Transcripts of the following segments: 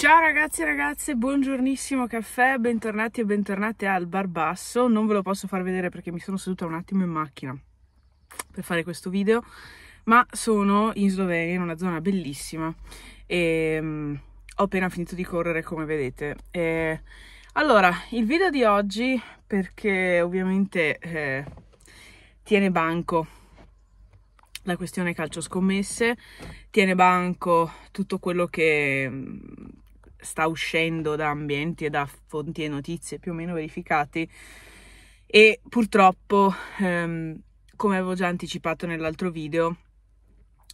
Ciao ragazzi e ragazze, buongiornissimo caffè, bentornati e bentornate al Bar Basso. Non ve lo posso far vedere perché mi sono seduta un attimo in macchina per fare questo video, ma sono in Slovenia, in una zona bellissima e um, ho appena finito di correre come vedete. E, allora, il video di oggi perché ovviamente eh, tiene banco la questione calcio scommesse, tiene banco tutto quello che mm, sta uscendo da ambienti e da fonti e notizie più o meno verificate e purtroppo, ehm, come avevo già anticipato nell'altro video,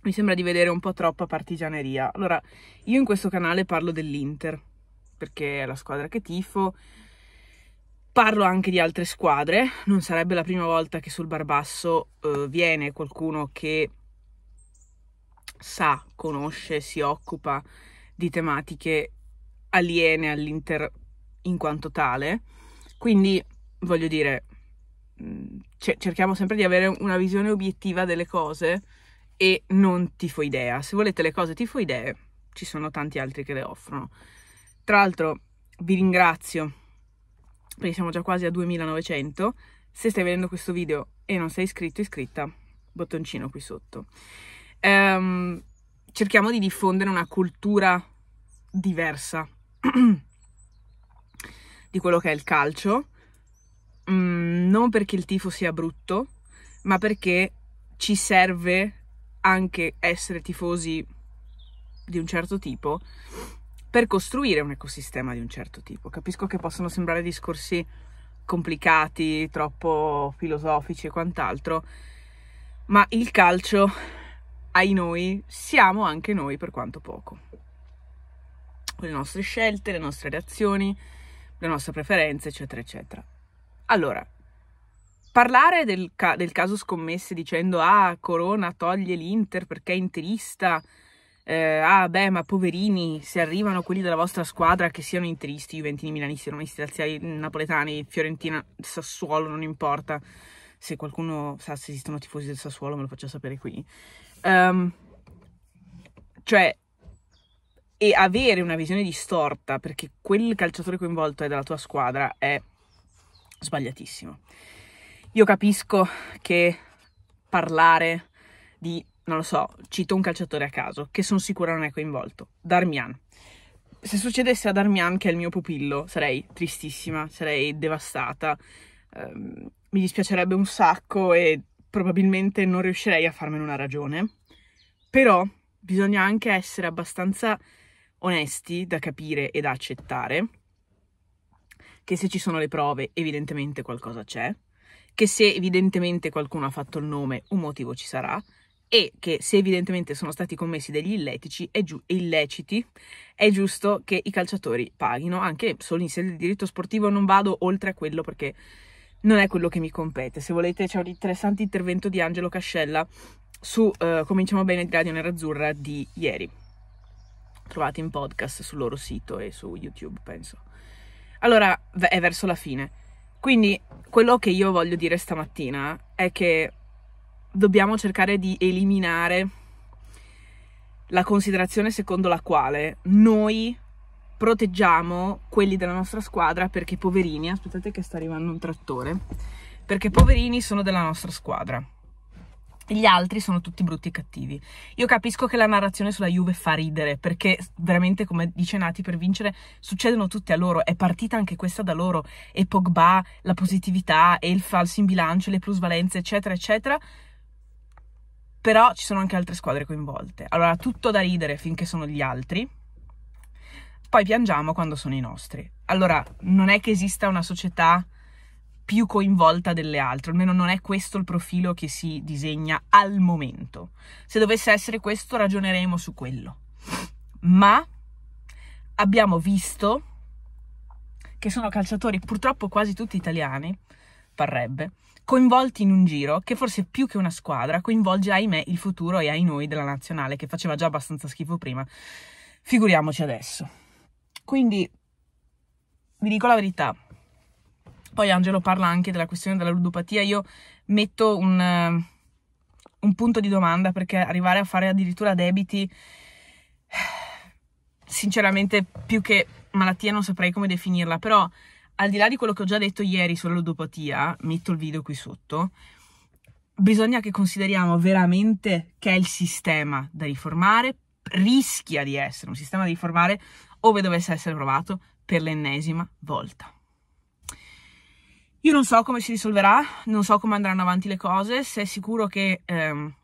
mi sembra di vedere un po' troppa partigianeria. Allora, io in questo canale parlo dell'Inter, perché è la squadra che tifo, Parlo anche di altre squadre, non sarebbe la prima volta che sul Barbasso eh, viene qualcuno che sa, conosce, si occupa di tematiche aliene all'Inter in quanto tale. Quindi, voglio dire, mm, c- cerchiamo sempre di avere una visione obiettiva delle cose e non tifo idea. Se volete le cose tifo idee, ci sono tanti altri che le offrono. Tra l'altro, vi ringrazio perché siamo già quasi a 2900. Se stai vedendo questo video e non sei iscritto, iscritta, bottoncino qui sotto. Um, cerchiamo di diffondere una cultura diversa di quello che è il calcio, mm, non perché il tifo sia brutto, ma perché ci serve anche essere tifosi di un certo tipo per costruire un ecosistema di un certo tipo. Capisco che possono sembrare discorsi complicati, troppo filosofici e quant'altro, ma il calcio, ai noi, siamo anche noi per quanto poco con le nostre scelte, le nostre reazioni, le nostre preferenze, eccetera, eccetera. Allora, parlare del, ca- del caso scommesse dicendo ah, Corona toglie l'Inter perché è interista, eh, ah beh ma poverini se arrivano quelli della vostra squadra che siano interisti, juventini, milanisti, romanisti, razziali, napoletani, fiorentina, Sassuolo, non importa se qualcuno sa se esistono tifosi del Sassuolo me lo faccia sapere qui um, cioè e avere una visione distorta perché quel calciatore coinvolto è della tua squadra è sbagliatissimo. Io capisco che parlare di, non lo so, cito un calciatore a caso, che sono sicura non è coinvolto, Darmian. Se succedesse a Darmian, che è il mio pupillo, sarei tristissima, sarei devastata, ehm, mi dispiacerebbe un sacco e probabilmente non riuscirei a farmene una ragione. Però bisogna anche essere abbastanza onesti da capire e da accettare, che se ci sono le prove evidentemente qualcosa c'è, che se evidentemente qualcuno ha fatto il nome un motivo ci sarà e che se evidentemente sono stati commessi degli illetici, è giu- illeciti, è giusto che i calciatori paghino, anche solo in sede di diritto sportivo non vado oltre a quello perché non è quello che mi compete. Se volete c'è un interessante intervento di Angelo Cascella su uh, Cominciamo bene il Radio Nerazzurra di ieri trovate in podcast sul loro sito e su YouTube, penso. Allora, è verso la fine. Quindi, quello che io voglio dire stamattina è che dobbiamo cercare di eliminare la considerazione secondo la quale noi proteggiamo quelli della nostra squadra perché poverini, aspettate che sta arrivando un trattore, perché poverini sono della nostra squadra gli altri sono tutti brutti e cattivi. Io capisco che la narrazione sulla Juve fa ridere, perché veramente, come dice Nati, per vincere succedono tutti a loro. È partita anche questa da loro. E Pogba, la positività, e il falso in bilancio, le plusvalenze, eccetera, eccetera. Però ci sono anche altre squadre coinvolte. Allora, tutto da ridere finché sono gli altri. Poi piangiamo quando sono i nostri. Allora, non è che esista una società più coinvolta delle altre, almeno non è questo il profilo che si disegna al momento. Se dovesse essere questo ragioneremo su quello. Ma abbiamo visto che sono calciatori purtroppo quasi tutti italiani, parrebbe, coinvolti in un giro che forse più che una squadra coinvolge ahimè il futuro e ai noi della nazionale che faceva già abbastanza schifo prima. Figuriamoci adesso. Quindi vi dico la verità, poi Angelo parla anche della questione della ludopatia. Io metto un, eh, un punto di domanda perché arrivare a fare addirittura debiti, eh, sinceramente, più che malattia non saprei come definirla, però al di là di quello che ho già detto ieri sulla ludopatia, metto il video qui sotto, bisogna che consideriamo veramente che è il sistema da riformare, rischia di essere un sistema da riformare ove dovesse essere provato per l'ennesima volta. Io non so come si risolverà, non so come andranno avanti le cose, se è sicuro che ehm,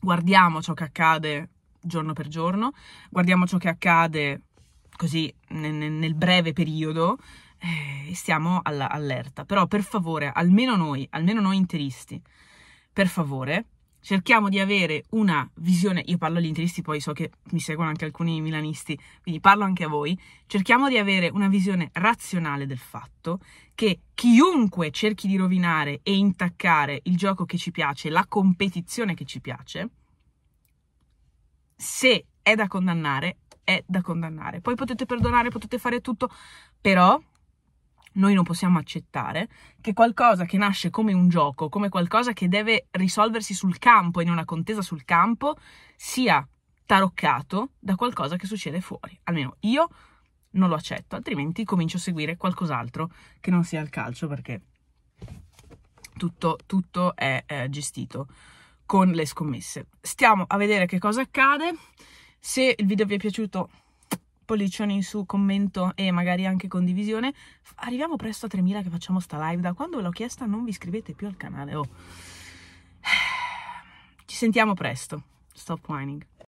guardiamo ciò che accade giorno per giorno, guardiamo ciò che accade così nel, nel breve periodo eh, e eh, stiamo all'erta. Però per favore, almeno noi, almeno noi interisti, per favore, cerchiamo di avere una visione, io parlo agli interisti, poi so che mi seguono anche alcuni milanisti, quindi parlo anche a voi, cerchiamo di avere una visione razionale del fatto che chiunque cerchi di rovinare e intaccare il gioco che ci piace, la competizione che ci piace, se è da condannare, è da condannare. Poi potete perdonare, potete fare tutto, però noi non possiamo accettare che qualcosa che nasce come un gioco, come qualcosa che deve risolversi sul campo, in una contesa sul campo, sia taroccato da qualcosa che succede fuori. Almeno io non lo accetto, altrimenti comincio a seguire qualcos'altro che non sia il calcio perché tutto, tutto è eh, gestito con le scommesse. Stiamo a vedere che cosa accade. Se il video vi è piaciuto pollicione in su, commento e magari anche condivisione. Arriviamo presto a 3000 che facciamo sta live. Da quando l'ho chiesta non vi iscrivete più al canale. Oh. Ci sentiamo presto. Stop whining.